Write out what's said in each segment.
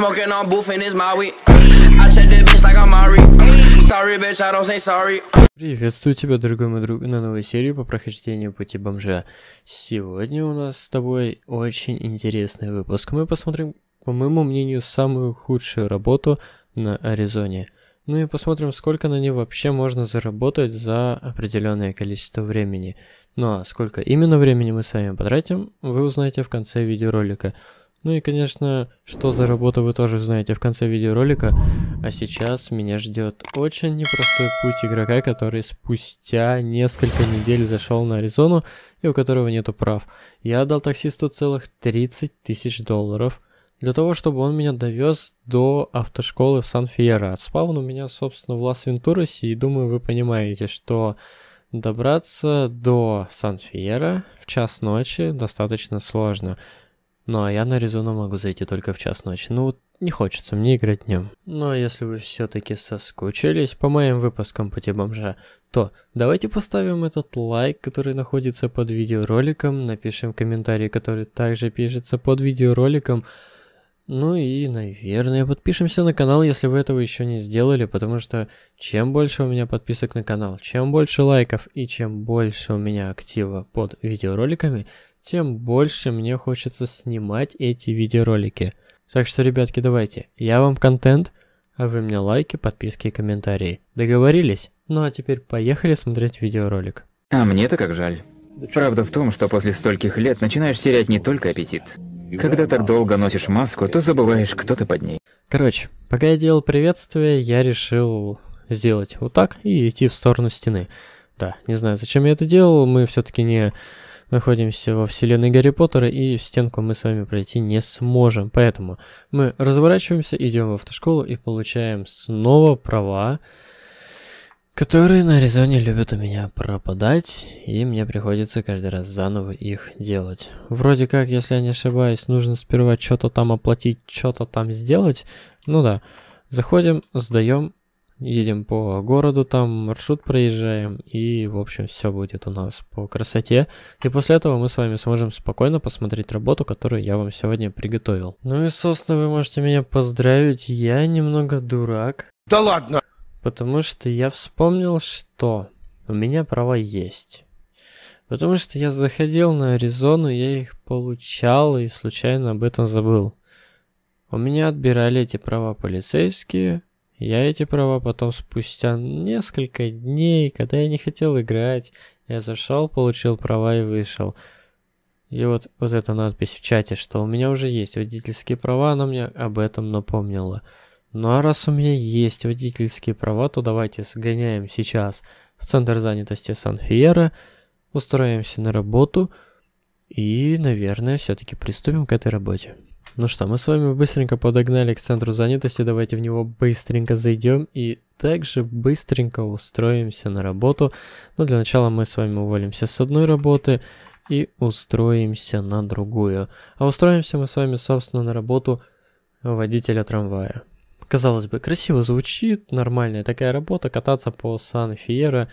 Smoking on booth and it's my I check this bitch like I'm Mari. Uh, sorry, bitch, I don't say sorry. Uh. Приветствую тебя, дорогой мой друг, на новой серии по прохождению Пути Бомжа. Сегодня у нас с тобой очень интересный выпуск. Мы посмотрим, по моему мнению, самую худшую работу на Аризоне. Ну и посмотрим, сколько на ней вообще можно заработать за определенное количество времени. Ну а сколько именно времени мы с вами потратим, вы узнаете в конце видеоролика. Ну и, конечно, что за работа вы тоже знаете в конце видеоролика. А сейчас меня ждет очень непростой путь игрока, который спустя несколько недель зашел на Аризону и у которого нету прав. Я дал таксисту целых 30 тысяч долларов для того, чтобы он меня довез до автошколы в Сан-Фьерро. Отспал он у меня, собственно, в Лас-Вентурасе, и думаю, вы понимаете, что добраться до Сан-Фьерро в час ночи достаточно сложно. Ну, а я на Резуну могу зайти только в час ночи. Ну, вот не хочется мне играть днем. Но если вы все-таки соскучились по моим выпускам Пути Бомжа, то давайте поставим этот лайк, который находится под видеороликом, напишем комментарий, который также пишется под видеороликом, ну и, наверное, подпишемся на канал, если вы этого еще не сделали, потому что чем больше у меня подписок на канал, чем больше лайков и чем больше у меня актива под видеороликами, тем больше мне хочется снимать эти видеоролики. Так что, ребятки, давайте, я вам контент, а вы мне лайки, подписки и комментарии. Договорились? Ну а теперь поехали смотреть видеоролик. А мне-то как жаль. Правда в том, что после стольких лет начинаешь терять не только аппетит, когда так долго носишь маску, то забываешь, кто ты под ней. Короче, пока я делал приветствие, я решил сделать вот так и идти в сторону стены. Да, не знаю, зачем я это делал, мы все-таки не находимся во вселенной Гарри Поттера, и в стенку мы с вами пройти не сможем. Поэтому мы разворачиваемся, идем в автошколу и получаем снова права которые на Аризоне любят у меня пропадать, и мне приходится каждый раз заново их делать. Вроде как, если я не ошибаюсь, нужно сперва что-то там оплатить, что-то там сделать. Ну да, заходим, сдаем, едем по городу, там маршрут проезжаем, и, в общем, все будет у нас по красоте. И после этого мы с вами сможем спокойно посмотреть работу, которую я вам сегодня приготовил. Ну и, собственно, вы можете меня поздравить, я немного дурак. Да ладно! Потому что я вспомнил, что у меня права есть. Потому что я заходил на Аризону, я их получал и случайно об этом забыл. У меня отбирали эти права полицейские, я эти права потом спустя несколько дней, когда я не хотел играть, я зашел, получил права и вышел. И вот, вот эта надпись в чате, что у меня уже есть водительские права, она мне об этом напомнила. Ну а раз у меня есть водительские права, то давайте сгоняем сейчас в центр занятости Сан-Фиера, устраиваемся на работу и, наверное, все-таки приступим к этой работе. Ну что, мы с вами быстренько подогнали к центру занятости, давайте в него быстренько зайдем и также быстренько устроимся на работу. Но для начала мы с вами уволимся с одной работы и устроимся на другую. А устроимся мы с вами, собственно, на работу водителя трамвая казалось бы, красиво звучит, нормальная такая работа, кататься по Сан-Фиера,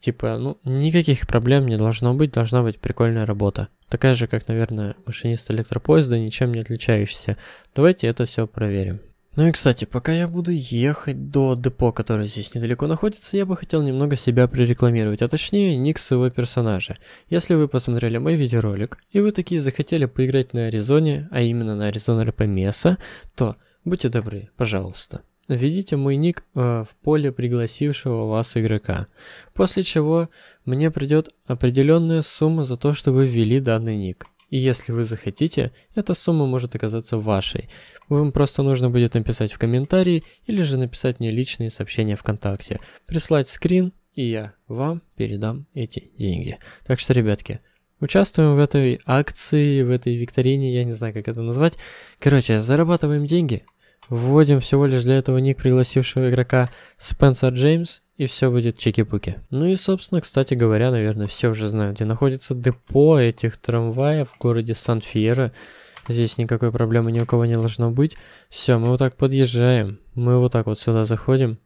типа, ну, никаких проблем не должно быть, должна быть прикольная работа. Такая же, как, наверное, машинист электропоезда, ничем не отличающийся. Давайте это все проверим. Ну и, кстати, пока я буду ехать до депо, которое здесь недалеко находится, я бы хотел немного себя прорекламировать, а точнее Ник своего персонажа. Если вы посмотрели мой видеоролик, и вы такие захотели поиграть на Аризоне, а именно на Аризона Рапомеса, то Будьте добры, пожалуйста. Введите мой ник э, в поле пригласившего вас игрока, после чего мне придет определенная сумма за то, что вы ввели данный ник. И если вы захотите, эта сумма может оказаться вашей. Вам просто нужно будет написать в комментарии или же написать мне личные сообщения ВКонтакте, прислать скрин, и я вам передам эти деньги. Так что, ребятки, участвуем в этой акции, в этой викторине, я не знаю, как это назвать. Короче, зарабатываем деньги, Вводим всего лишь для этого ник пригласившего игрока Спенсер Джеймс, и все будет чики-пуки. Ну и, собственно, кстати говоря, наверное, все уже знают, где находится депо этих трамваев в городе Сан-Фьеро. Здесь никакой проблемы ни у кого не должно быть. Все, мы вот так подъезжаем, мы вот так вот сюда заходим.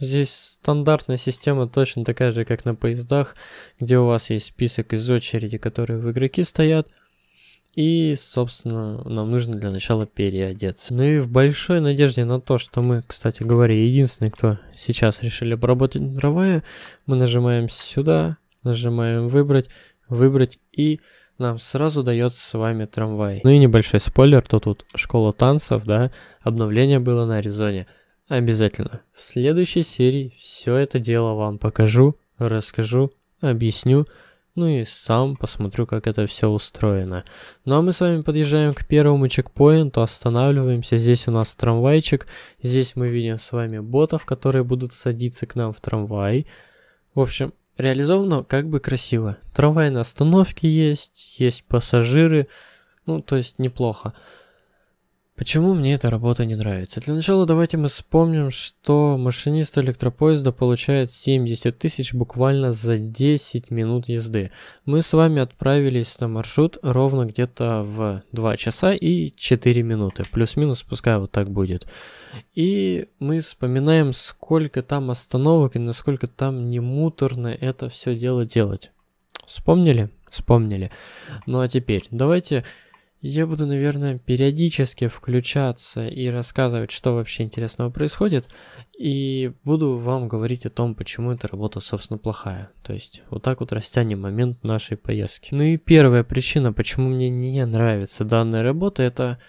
Здесь стандартная система точно такая же, как на поездах, где у вас есть список из очереди, которые в игроки стоят, и, собственно, нам нужно для начала переодеться. Ну и в большой надежде на то, что мы, кстати говоря, единственные, кто сейчас решили обработать дровая, мы нажимаем сюда, нажимаем выбрать, выбрать и нам сразу дается с вами трамвай. Ну и небольшой спойлер, то тут школа танцев, да, обновление было на Аризоне. Обязательно. В следующей серии все это дело вам покажу, расскажу, объясню ну и сам посмотрю, как это все устроено. Ну а мы с вами подъезжаем к первому чекпоинту, останавливаемся, здесь у нас трамвайчик, здесь мы видим с вами ботов, которые будут садиться к нам в трамвай. В общем, реализовано как бы красиво. Трамвай на остановке есть, есть пассажиры, ну то есть неплохо. Почему мне эта работа не нравится? Для начала давайте мы вспомним, что машинист электропоезда получает 70 тысяч буквально за 10 минут езды. Мы с вами отправились на маршрут ровно где-то в 2 часа и 4 минуты. Плюс-минус, пускай вот так будет. И мы вспоминаем, сколько там остановок и насколько там не муторно это все дело делать. Вспомнили? Вспомнили. Ну а теперь давайте я буду, наверное, периодически включаться и рассказывать, что вообще интересного происходит, и буду вам говорить о том, почему эта работа, собственно, плохая. То есть вот так вот растянем момент нашей поездки. Ну и первая причина, почему мне не нравится данная работа, это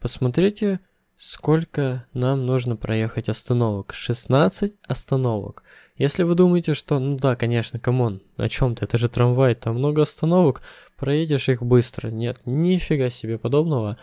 посмотрите, сколько нам нужно проехать остановок. 16 остановок. Если вы думаете, что, ну да, конечно, камон, о чем-то, это же трамвай, там много остановок, проедешь их быстро. Нет, нифига себе подобного.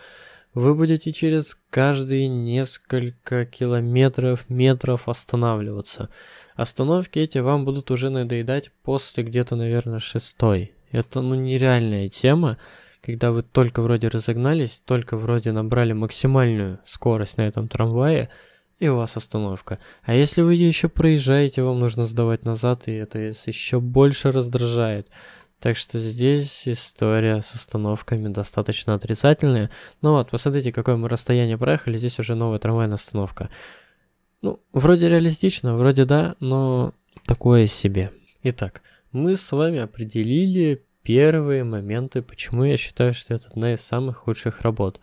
Вы будете через каждые несколько километров, метров останавливаться. Остановки эти вам будут уже надоедать после где-то, наверное, шестой. Это, ну, нереальная тема, когда вы только вроде разогнались, только вроде набрали максимальную скорость на этом трамвае, и у вас остановка. А если вы ее еще проезжаете, вам нужно сдавать назад, и это еще больше раздражает. Так что здесь история с остановками достаточно отрицательная. Ну вот, посмотрите, какое мы расстояние проехали, здесь уже новая трамвайная остановка. Ну, вроде реалистично, вроде да, но такое себе. Итак, мы с вами определили первые моменты, почему я считаю, что это одна из самых худших работ.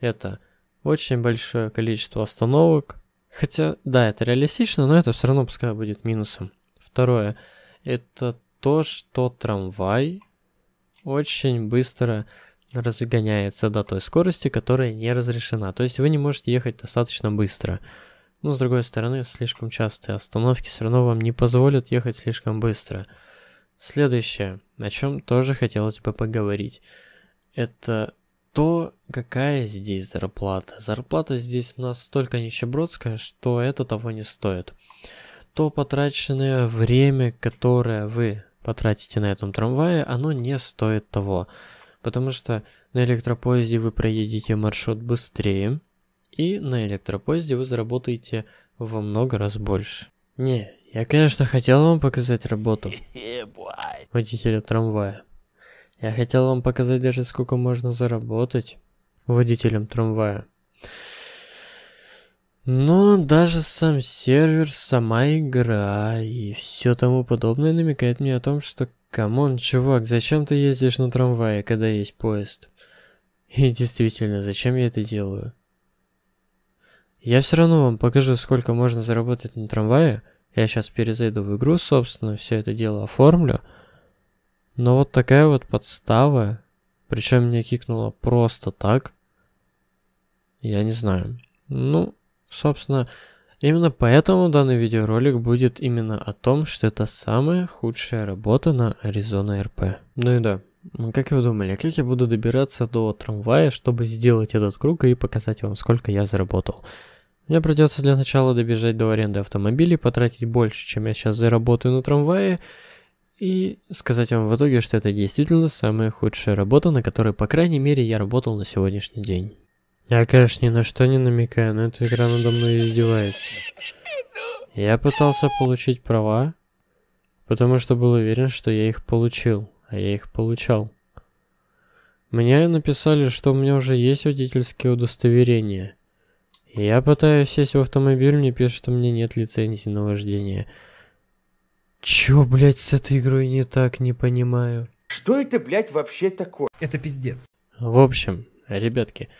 Это очень большое количество остановок. Хотя, да, это реалистично, но это все равно пускай будет минусом. Второе, это то, что трамвай очень быстро разгоняется до той скорости, которая не разрешена. То есть вы не можете ехать достаточно быстро. Но ну, с другой стороны, слишком частые остановки все равно вам не позволят ехать слишком быстро. Следующее, о чем тоже хотелось бы поговорить, это то, какая здесь зарплата. Зарплата здесь у нас столько нищебродская, что это того не стоит. То потраченное время, которое вы потратите на этом трамвае, оно не стоит того. Потому что на электропоезде вы проедете маршрут быстрее, и на электропоезде вы заработаете во много раз больше. Не, я, конечно, хотел вам показать работу водителя трамвая. Я хотел вам показать даже сколько можно заработать водителем трамвая. Но даже сам сервер, сама игра и все тому подобное намекает мне о том, что «Камон, чувак, зачем ты ездишь на трамвае, когда есть поезд?» И действительно, зачем я это делаю? Я все равно вам покажу, сколько можно заработать на трамвае. Я сейчас перезайду в игру, собственно, все это дело оформлю. Но вот такая вот подстава, причем меня кикнула просто так, я не знаю. Ну, Собственно, именно поэтому данный видеоролик будет именно о том, что это самая худшая работа на Arizona RP. Ну и да, ну, как вы думали, как я буду добираться до трамвая, чтобы сделать этот круг и показать вам, сколько я заработал? Мне придется для начала добежать до аренды автомобилей, потратить больше, чем я сейчас заработаю на трамвае, и сказать вам в итоге, что это действительно самая худшая работа, на которой, по крайней мере, я работал на сегодняшний день. Я, конечно, ни на что не намекаю, но эта игра надо мной издевается. Я пытался получить права, потому что был уверен, что я их получил, а я их получал. Мне написали, что у меня уже есть водительские удостоверения. Я пытаюсь сесть в автомобиль, мне пишут, что у меня нет лицензии на вождение. Чё, блядь, с этой игрой не так, не понимаю. Что это, блядь, вообще такое? Это пиздец. В общем, ребятки,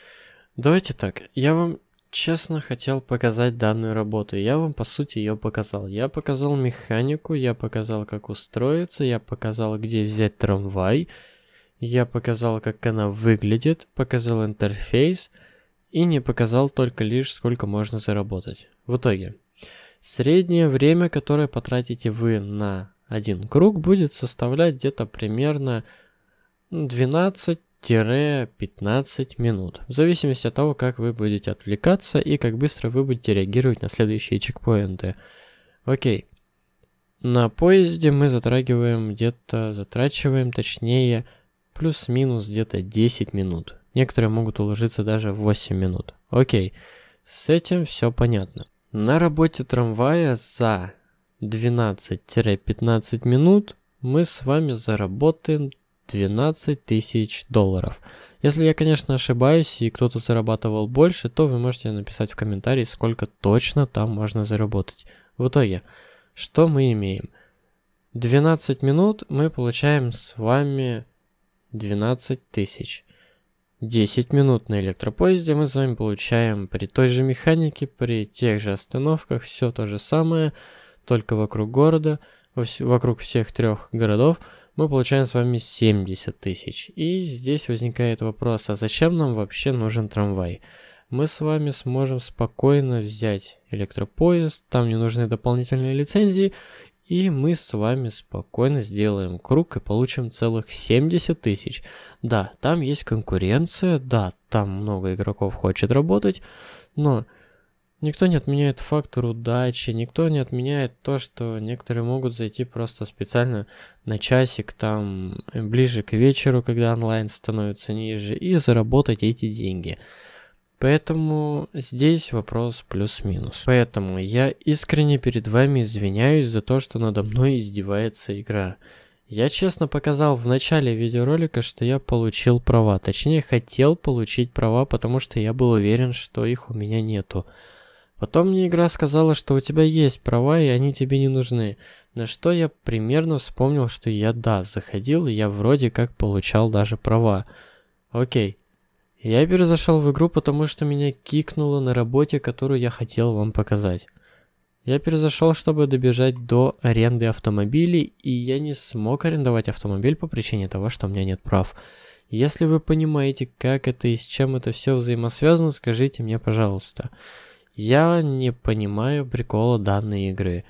Давайте так, я вам честно хотел показать данную работу. Я вам, по сути, ее показал. Я показал механику, я показал, как устроиться, я показал, где взять трамвай, я показал, как она выглядит, показал интерфейс и не показал только лишь, сколько можно заработать. В итоге, среднее время, которое потратите вы на один круг, будет составлять где-то примерно 12 10-15 минут, в зависимости от того, как вы будете отвлекаться и как быстро вы будете реагировать на следующие чекпоинты. Окей. На поезде мы затрагиваем где-то, затрачиваем точнее, плюс-минус где-то 10 минут. Некоторые могут уложиться даже в 8 минут. Окей, с этим все понятно. На работе трамвая за 12-15 минут мы с вами заработаем 12 тысяч долларов. Если я, конечно, ошибаюсь и кто-то зарабатывал больше, то вы можете написать в комментарии, сколько точно там можно заработать. В итоге, что мы имеем? 12 минут мы получаем с вами 12 тысяч. 10 минут на электропоезде мы с вами получаем при той же механике, при тех же остановках, все то же самое, только вокруг города, вокруг всех трех городов – мы получаем с вами 70 тысяч. И здесь возникает вопрос, а зачем нам вообще нужен трамвай? Мы с вами сможем спокойно взять электропоезд, там не нужны дополнительные лицензии, и мы с вами спокойно сделаем круг и получим целых 70 тысяч. Да, там есть конкуренция, да, там много игроков хочет работать, но Никто не отменяет фактор удачи, никто не отменяет то, что некоторые могут зайти просто специально на часик, там, э, ближе к вечеру, когда онлайн становится ниже, и заработать эти деньги. Поэтому здесь вопрос плюс-минус. Поэтому я искренне перед вами извиняюсь за то, что надо мной издевается игра. Я честно показал в начале видеоролика, что я получил права. Точнее, хотел получить права, потому что я был уверен, что их у меня нету. Потом мне игра сказала, что у тебя есть права, и они тебе не нужны. На что я примерно вспомнил, что я да, заходил, и я вроде как получал даже права. Окей. Я перезашел в игру, потому что меня кикнуло на работе, которую я хотел вам показать. Я перезашел, чтобы добежать до аренды автомобилей, и я не смог арендовать автомобиль по причине того, что у меня нет прав. Если вы понимаете, как это и с чем это все взаимосвязано, скажите мне, пожалуйста. Пожалуйста. Я не понимаю прикола данной игры.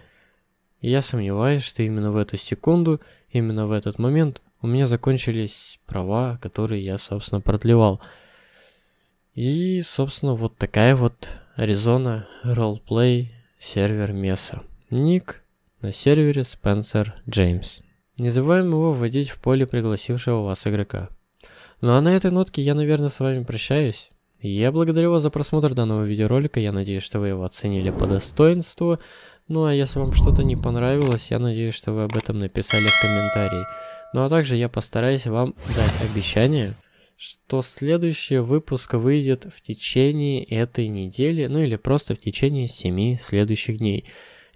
Я сомневаюсь, что именно в эту секунду, именно в этот момент у меня закончились права, которые я, собственно, продлевал. И, собственно, вот такая вот Arizona Roleplay сервер Меса. Ник на сервере Спенсер Джеймс. Не забываем его вводить в поле пригласившего вас игрока. Ну а на этой нотке я, наверное, с вами прощаюсь. Я благодарю вас за просмотр данного видеоролика, я надеюсь, что вы его оценили по достоинству. Ну а если вам что-то не понравилось, я надеюсь, что вы об этом написали в комментарии. Ну а также я постараюсь вам дать обещание, что следующий выпуск выйдет в течение этой недели, ну или просто в течение 7 следующих дней.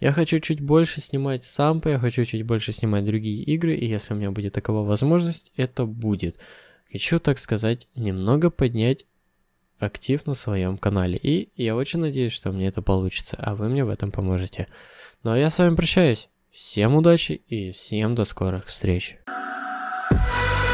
Я хочу чуть больше снимать сампы, я хочу чуть больше снимать другие игры, и если у меня будет такова возможность, это будет. Хочу, так сказать, немного поднять актив на своем канале. И я очень надеюсь, что мне это получится, а вы мне в этом поможете. Ну а я с вами прощаюсь. Всем удачи и всем до скорых встреч. Thank you